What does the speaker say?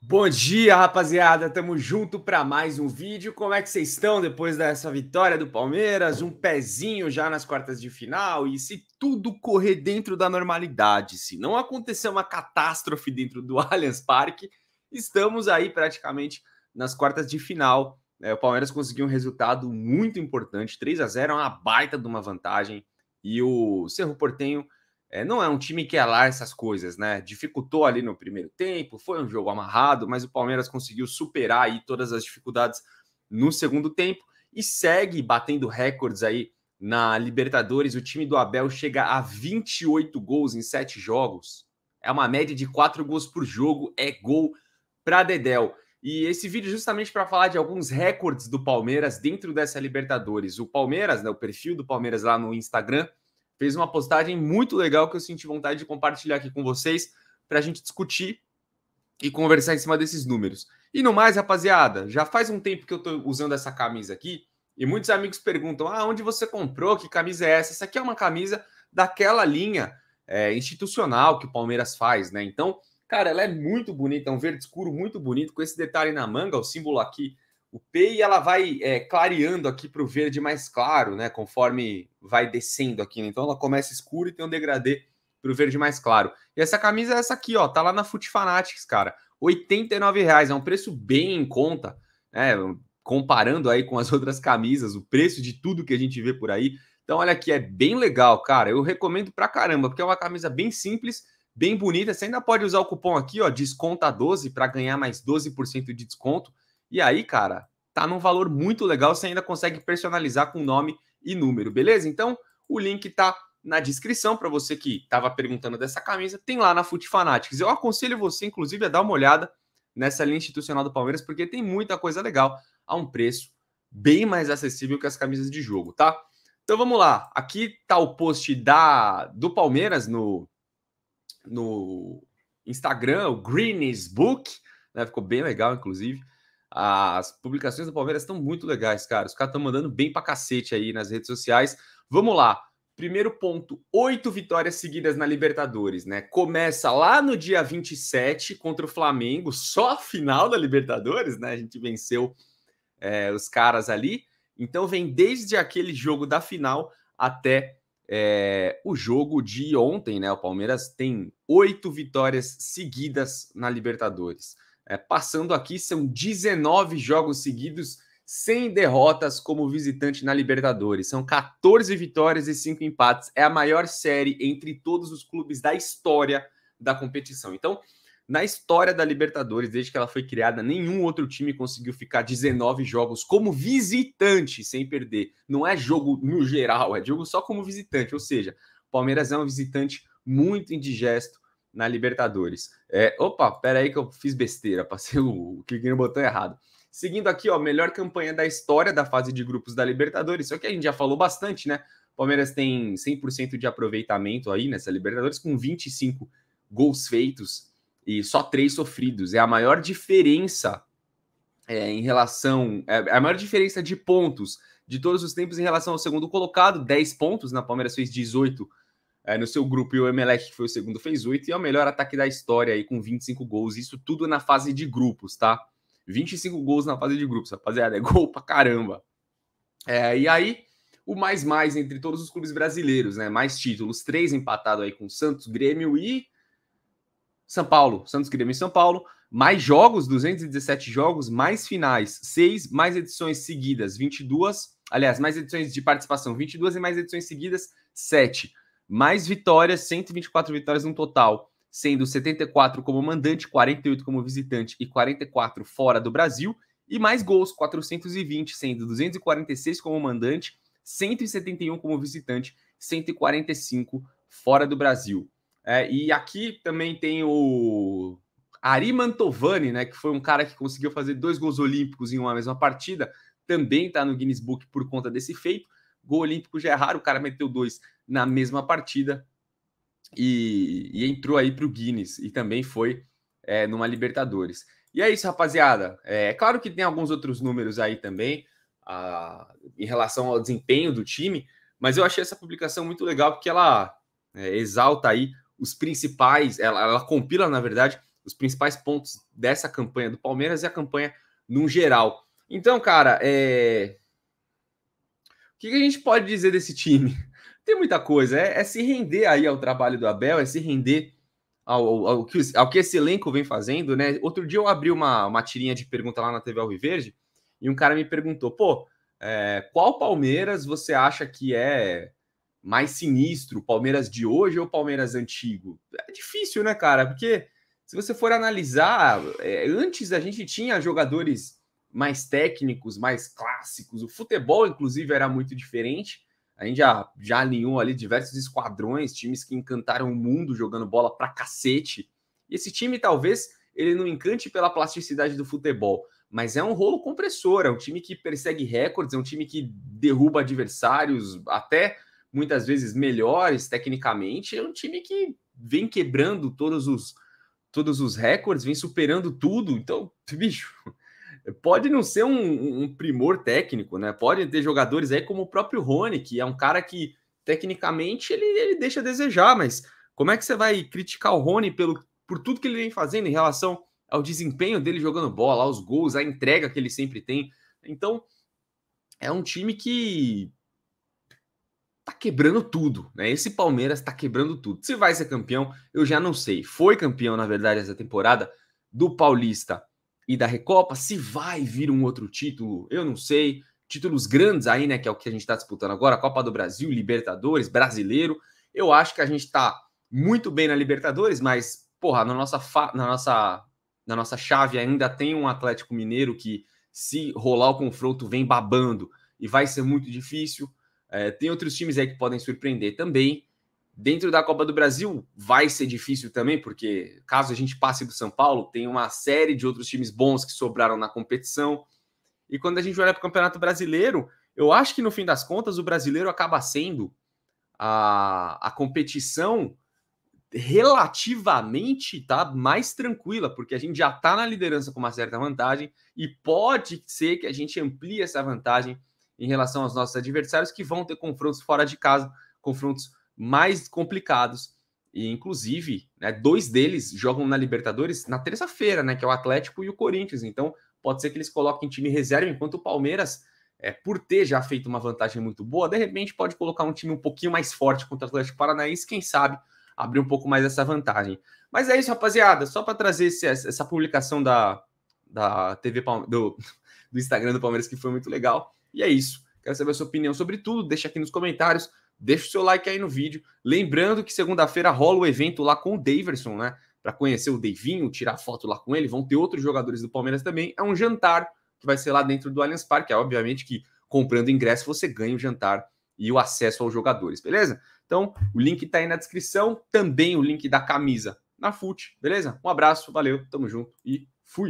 Bom dia, rapaziada. Tamo junto para mais um vídeo. Como é que vocês estão depois dessa vitória do Palmeiras? Um pezinho já nas quartas de final e se tudo correr dentro da normalidade, se não acontecer uma catástrofe dentro do Allianz Parque, estamos aí praticamente nas quartas de final. É, o Palmeiras conseguiu um resultado muito importante, 3 a 0 é uma baita de uma vantagem e o Cerro Portenho é, não é um time que é lá essas coisas, né? Dificultou ali no primeiro tempo, foi um jogo amarrado, mas o Palmeiras conseguiu superar aí todas as dificuldades no segundo tempo e segue batendo recordes aí na Libertadores. O time do Abel chega a 28 gols em 7 jogos. É uma média de 4 gols por jogo, é gol para Dedel. E esse vídeo é justamente para falar de alguns recordes do Palmeiras dentro dessa Libertadores. O Palmeiras, né, o perfil do Palmeiras lá no Instagram, fez uma postagem muito legal que eu senti vontade de compartilhar aqui com vocês para a gente discutir e conversar em cima desses números. E no mais, rapaziada, já faz um tempo que eu estou usando essa camisa aqui e muitos amigos perguntam: ah, onde você comprou? Que camisa é essa? Essa aqui é uma camisa daquela linha é, institucional que o Palmeiras faz, né? Então, cara, ela é muito bonita, é um verde escuro muito bonito, com esse detalhe na manga, o símbolo aqui o P e ela vai é, clareando aqui para o verde mais claro, né? Conforme vai descendo aqui. Né? Então ela começa escura e tem um degradê para o verde mais claro. E essa camisa é essa aqui, ó. Tá lá na Foot Fanatics, cara. R$ reais é um preço bem em conta, né? Comparando aí com as outras camisas, o preço de tudo que a gente vê por aí. Então, olha aqui, é bem legal, cara. Eu recomendo pra caramba, porque é uma camisa bem simples, bem bonita. Você ainda pode usar o cupom aqui, ó, desconta 12 para ganhar mais 12% de desconto. E aí, cara, tá num valor muito legal, você ainda consegue personalizar com nome e número, beleza? Então, o link tá na descrição para você que estava perguntando dessa camisa, tem lá na Foot Fanatics. Eu aconselho você, inclusive, a dar uma olhada nessa linha institucional do Palmeiras, porque tem muita coisa legal a um preço bem mais acessível que as camisas de jogo, tá? Então vamos lá. Aqui tá o post da do Palmeiras no no Instagram, o Greenies Book, né? Ficou bem legal, inclusive. As publicações do Palmeiras estão muito legais, cara. Os caras estão mandando bem pra cacete aí nas redes sociais. Vamos lá. Primeiro ponto: oito vitórias seguidas na Libertadores, né? Começa lá no dia 27 contra o Flamengo, só a final da Libertadores, né? A gente venceu é, os caras ali. Então vem desde aquele jogo da final até é, o jogo de ontem, né? O Palmeiras tem oito vitórias seguidas na Libertadores. É, passando aqui, são 19 jogos seguidos sem derrotas como visitante na Libertadores. São 14 vitórias e 5 empates. É a maior série entre todos os clubes da história da competição. Então, na história da Libertadores, desde que ela foi criada, nenhum outro time conseguiu ficar 19 jogos como visitante sem perder. Não é jogo no geral, é jogo só como visitante. Ou seja, o Palmeiras é um visitante muito indigesto, na Libertadores. É, opa, pera aí que eu fiz besteira, passei o, o cliquei no botão errado. Seguindo aqui, ó, melhor campanha da história da fase de grupos da Libertadores. Só que a gente já falou bastante, né? O Palmeiras tem 100% de aproveitamento aí nessa Libertadores, com 25 gols feitos e só três sofridos. É a maior diferença é, em relação. É, é a maior diferença de pontos de todos os tempos em relação ao segundo colocado, 10 pontos, na Palmeiras fez 18 pontos é, no seu grupo e o Emelec, que foi o segundo, fez oito e é o melhor ataque da história aí com 25 gols. Isso tudo na fase de grupos, tá? 25 gols na fase de grupos, rapaziada. É gol pra caramba. É, e aí, o mais mais entre todos os clubes brasileiros, né? Mais títulos, três empatado aí com Santos, Grêmio e São Paulo. Santos, Grêmio e São Paulo. Mais jogos, 217 jogos, mais finais, seis, mais edições seguidas, 22. Aliás, mais edições de participação, 22 e mais edições seguidas, 7 mais vitórias, 124 vitórias no total, sendo 74 como mandante, 48 como visitante e 44 fora do Brasil, e mais gols, 420, sendo 246 como mandante, 171 como visitante, 145 fora do Brasil. É, e aqui também tem o Ari Mantovani, né, que foi um cara que conseguiu fazer dois gols olímpicos em uma mesma partida, também está no Guinness Book por conta desse feito. Gol olímpico já é raro, o cara meteu dois na mesma partida e, e entrou aí para o Guinness e também foi é, numa Libertadores. E é isso, rapaziada. É, é claro que tem alguns outros números aí também a, em relação ao desempenho do time, mas eu achei essa publicação muito legal porque ela é, exalta aí os principais, ela, ela compila, na verdade, os principais pontos dessa campanha do Palmeiras e a campanha num geral. Então, cara, é, que, que a gente pode dizer desse time? Tem muita coisa. É, é, se render aí ao trabalho do Abel, é se render ao, ao, ao, que, ao que esse elenco vem fazendo, né? Outro dia eu abri uma, uma tirinha de pergunta lá na TV Alviverde e um cara me perguntou, pô, é, qual Palmeiras você acha que é mais sinistro, Palmeiras de hoje ou Palmeiras antigo? É difícil, né, cara? Porque se você for analisar, é, antes a gente tinha jogadores mais técnicos, mais clássicos. O futebol, inclusive, era muito diferente. A gente já, já alinhou ali diversos esquadrões, times que encantaram o mundo jogando bola pra cacete. E esse time, talvez, ele não encante pela plasticidade do futebol, mas é um rolo compressor, é um time que persegue recordes, é um time que derruba adversários, até muitas vezes melhores tecnicamente, é um time que vem quebrando todos os todos os recordes, vem superando tudo. Então, bicho, pode não ser um, um, primor técnico, né? Pode ter jogadores aí como o próprio Rony, que é um cara que tecnicamente ele, ele deixa a desejar, mas como é que você vai criticar o Rony pelo, por tudo que ele vem fazendo em relação ao desempenho dele jogando bola, aos gols, à entrega que ele sempre tem? Então, é um time que tá quebrando tudo, né? Esse Palmeiras tá quebrando tudo. Se vai ser campeão, eu já não sei. Foi campeão, na verdade, essa temporada do Paulista e da Recopa, se vai vir um outro título, eu não sei. Títulos grandes aí, né? Que é o que a gente está disputando agora: Copa do Brasil, Libertadores, Brasileiro. Eu acho que a gente está muito bem na Libertadores, mas, porra, na nossa, na nossa, na nossa chave ainda tem um Atlético Mineiro que, se rolar o confronto, vem babando e vai ser muito difícil. É, tem outros times aí que podem surpreender também. Dentro da Copa do Brasil vai ser difícil também, porque caso a gente passe do São Paulo, tem uma série de outros times bons que sobraram na competição. E quando a gente olha para o Campeonato Brasileiro, eu acho que no fim das contas o brasileiro acaba sendo a, a competição relativamente tá mais tranquila, porque a gente já está na liderança com uma certa vantagem e pode ser que a gente amplie essa vantagem em relação aos nossos adversários que vão ter confrontos fora de casa, confrontos mais complicados. E, inclusive, né, dois deles jogam na Libertadores na terça-feira, né? Que é o Atlético e o Corinthians. Então, pode ser que eles coloquem time reserva, enquanto o Palmeiras, é, por ter já feito uma vantagem muito boa, de repente pode colocar um time um pouquinho mais forte contra o Atlético Paranaense, quem sabe abrir um pouco mais essa vantagem. Mas é isso, rapaziada. Só para trazer esse, essa publicação da, da TV do, do Instagram do Palmeiras, que foi muito legal. E é isso. Quero saber a sua opinião sobre tudo. Deixa aqui nos comentários deixa o seu like aí no vídeo. Lembrando que segunda-feira rola o evento lá com o Daverson, né? Para conhecer o Davinho, tirar foto lá com ele. Vão ter outros jogadores do Palmeiras também. É um jantar que vai ser lá dentro do Allianz Parque. É obviamente que comprando ingresso você ganha o jantar e o acesso aos jogadores, beleza? Então, o link tá aí na descrição. Também o link da camisa na FUT, beleza? Um abraço, valeu, tamo junto e fui!